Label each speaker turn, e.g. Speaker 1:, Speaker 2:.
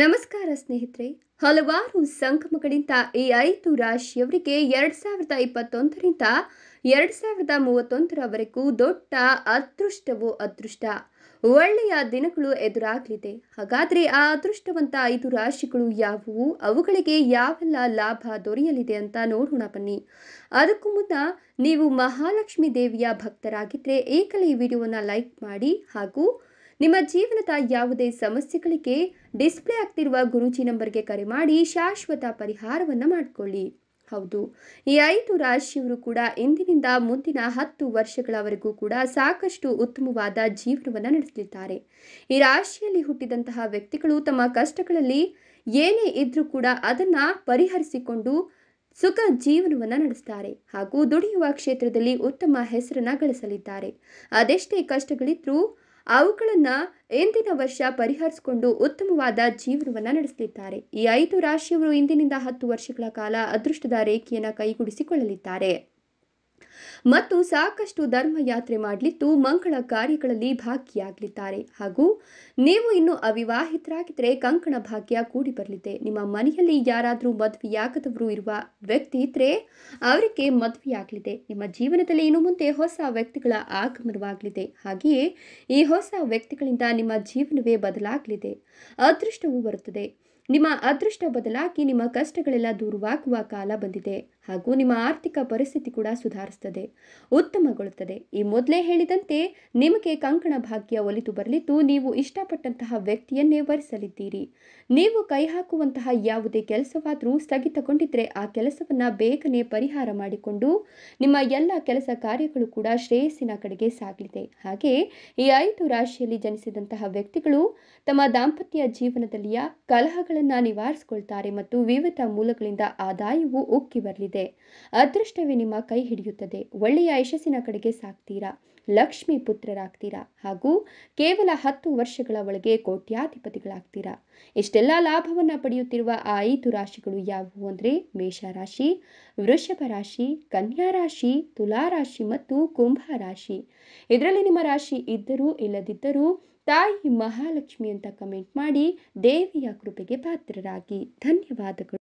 Speaker 1: ನಮಸ್ಕಾರ ಸ್ನೇಹಿತರೆ ಹಲವಾರು ಸಂಗಮಗಳಿಂದ ಈ ಐದು ರಾಶಿಯವರಿಗೆ ಎರಡು ಸಾವಿರದ ಇಪ್ಪತ್ತೊಂದರಿಂದ ಎರಡು ಸಾವಿರದ ಮೂವತ್ತೊಂದರವರೆಗೂ ದೊಡ್ಡ ಅದೃಷ್ಟವೋ ಅದೃಷ್ಟ ಒಳ್ಳೆಯ ದಿನಗಳು ಎದುರಾಗಲಿದೆ ಹಾಗಾದರೆ ಆ ಅದೃಷ್ಟವಂತ ಐದು ರಾಶಿಗಳು ಯಾವುವು ಅವುಗಳಿಗೆ ಯಾವೆಲ್ಲ ಲಾಭ ದೊರೆಯಲಿದೆ ಅಂತ ನೋಡೋಣ ಬನ್ನಿ ಅದಕ್ಕೂ ಮುನ್ನ ನೀವು ಮಹಾಲಕ್ಷ್ಮಿ ದೇವಿಯ ಭಕ್ತರಾಗಿದ್ದರೆ ಈಗಲೇ ಈ ವಿಡಿಯೋವನ್ನು ಲೈಕ್ ಮಾಡಿ ಹಾಗೂ ನಿಮ್ಮ ಜೀವನದ ಯಾವುದೇ ಸಮಸ್ಯೆಗಳಿಗೆ ಡಿಸ್ಪ್ಲೇ ಆಗ್ತಿರುವ ಗುರುಜಿ ನಂಬರ್ಗೆ ಕರೆ ಮಾಡಿ ಶಾಶ್ವತ ಪರಿಹಾರವನ್ನು ಮಾಡಿಕೊಳ್ಳಿ ಹೌದು ಈ ಐದು ರಾಶಿಯವರು ಕೂಡ ಇಂದಿನಿಂದ ಮುಂದಿನ ಹತ್ತು ವರ್ಷಗಳವರೆಗೂ ಕೂಡ ಸಾಕಷ್ಟು ಉತ್ತಮವಾದ ಜೀವನವನ್ನು ನಡೆಸಲಿದ್ದಾರೆ ಈ ರಾಶಿಯಲ್ಲಿ ಹುಟ್ಟಿದಂತಹ ವ್ಯಕ್ತಿಗಳು ತಮ್ಮ ಕಷ್ಟಗಳಲ್ಲಿ ಏನೇ ಇದ್ರೂ ಕೂಡ ಅದನ್ನು ಪರಿಹರಿಸಿಕೊಂಡು ಸುಖ ಜೀವನವನ್ನು ನಡೆಸ್ತಾರೆ ಹಾಗೂ ದುಡಿಯುವ ಕ್ಷೇತ್ರದಲ್ಲಿ ಉತ್ತಮ ಹೆಸರನ್ನ ಗಳಿಸಲಿದ್ದಾರೆ ಅದೆಷ್ಟೇ ಕಷ್ಟಗಳಿದ್ರೂ ಅವುಗಳನ್ನು ಇಂದಿನ ವರ್ಷ ಪರಿಹರಿಸಿಕೊಂಡು ಉತ್ತಮವಾದ ಜೀವನವನ್ನು ನಡೆಸಲಿದ್ದಾರೆ ಈ ಐದು ರಾಶಿಯವರು ಇಂದಿನಿಂದ ಹತ್ತು ವರ್ಷಗಳ ಕಾಲ ಅದೃಷ್ಟದ ರೇಖೆಯನ್ನು ಕೈಗೂಡಿಸಿಕೊಳ್ಳಲಿದ್ದಾರೆ ಮತ್ತು ಸಾಕಷ್ಟು ಧರ್ಮಯಾತ್ರೆ ಮಾಡಲಿದ್ದು ಮಂಗಳ ಕಾರ್ಯಗಳಲ್ಲಿ ಭಾಗಿಯಾಗಲಿದ್ದಾರೆ ಹಾಗೂ ನೀವು ಇನ್ನು ಅವಿವಾಹಿತರಾಗಿದ್ದರೆ ಕಂಕಣ ಭಾಗ್ಯ ಕೂಡಿ ಬರಲಿದೆ ನಿಮ್ಮ ಮನೆಯಲ್ಲಿ ಯಾರಾದರೂ ಮದುವೆಯಾಗದವರು ಇರುವ ವ್ಯಕ್ತಿ ಇದ್ರೆ ಅವರಿಗೆ ಮದುವೆಯಾಗಲಿದೆ ನಿಮ್ಮ ಜೀವನದಲ್ಲಿ ಇನ್ನು ಮುಂದೆ ಹೊಸ ವ್ಯಕ್ತಿಗಳ ಆಗಮನವಾಗಲಿದೆ ಹಾಗೆಯೇ ಈ ಹೊಸ ವ್ಯಕ್ತಿಗಳಿಂದ ನಿಮ್ಮ ಜೀವನವೇ ಬದಲಾಗಲಿದೆ ಅದೃಷ್ಟವೂ ಬರುತ್ತದೆ ನಿಮ್ಮ ಅದೃಷ್ಟ ಬದಲಾಗಿ ನಿಮ್ಮ ಕಷ್ಟಗಳೆಲ್ಲ ದೂರವಾಗುವ ಕಾಲ ಬಂದಿದೆ ಹಾಗೂ ನಿಮ್ಮ ಆರ್ಥಿಕ ಪರಿಸ್ಥಿತಿ ಕೂಡ ಸುಧಾರಿಸುತ್ತದೆ ಉತ್ತಮಗೊಳ್ಳುತ್ತದೆ ಈ ಮೊದಲೇ ಹೇಳಿದಂತೆ ನಿಮಗೆ ಕಂಕಣ ಭಾಗ್ಯ ಒಲಿತು ಬರಲಿದ್ದು ನೀವು ಇಷ್ಟಪಟ್ಟಂತಹ ವ್ಯಕ್ತಿಯನ್ನೇ ವರಿಸಲಿದ್ದೀರಿ ನೀವು ಕೈ ಹಾಕುವಂತಹ ಯಾವುದೇ ಕೆಲಸವಾದರೂ ಸ್ಥಗಿತಗೊಂಡಿದ್ರೆ ಆ ಕೆಲಸವನ್ನು ಬೇಗನೆ ಪರಿಹಾರ ಮಾಡಿಕೊಂಡು ನಿಮ್ಮ ಎಲ್ಲ ಕೆಲಸ ಕಾರ್ಯಗಳು ಕೂಡ ಶ್ರೇಯಸ್ಸಿನ ಕಡೆಗೆ ಸಾಗಲಿದೆ ಹಾಗೆ ಈ ಐದು ರಾಶಿಯಲ್ಲಿ ಜನಿಸಿದಂತಹ ವ್ಯಕ್ತಿಗಳು ತಮ್ಮ ದಾಂಪತ್ಯ ಜೀವನದಲ್ಲಿಯ ಕಲಹಗಳನ್ನು ನಿವಾರಿಸಿಕೊಳ್ತಾರೆ ಮತ್ತು ವಿವಿಧ ಮೂಲಗಳಿಂದ ಆದಾಯವು ಉಕ್ಕಿ ಬರಲಿದೆ ಅದೃಷ್ಟವೇ ನಿಮ್ಮ ಕೈ ಹಿಡಿಯುತ್ತದೆ ಒಳ್ಳೆಯ ಯಶಸ್ಸಿನ ಕಡೆಗೆ ಸಾಕ್ತೀರಾ ಲಕ್ಷ್ಮಿ ಪುತ್ರರಾಗ್ತೀರಾ ಹಾಗೂ ಕೇವಲ ಹತ್ತು ವರ್ಷಗಳ ಒಳಗೆ ಕೋಟ್ಯಾಧಿಪತಿಗಳಾಗ್ತೀರಾ ಇಷ್ಟೆಲ್ಲ ಲಾಭವನ್ನು ಪಡೆಯುತ್ತಿರುವ ಆ ಐದು ರಾಶಿಗಳು ಯಾವುವು ಅಂದರೆ ಮೇಷರಾಶಿ ವೃಷಭ ರಾಶಿ ಕನ್ಯಾ ರಾಶಿ ತುಲಾರಾಶಿ ಮತ್ತು ಕುಂಭ ರಾಶಿ ಇದರಲ್ಲಿ ನಿಮ್ಮ ರಾಶಿ ಇದ್ದರೂ ಇಲ್ಲದಿದ್ದರೂ ತಾಯಿ ಮಹಾಲಕ್ಷ್ಮಿ ಅಂತ ಕಮೆಂಟ್ ಮಾಡಿ ದೇವಿಯ ಕೃಪೆಗೆ ಪಾತ್ರರಾಗಿ ಧನ್ಯವಾದಗಳು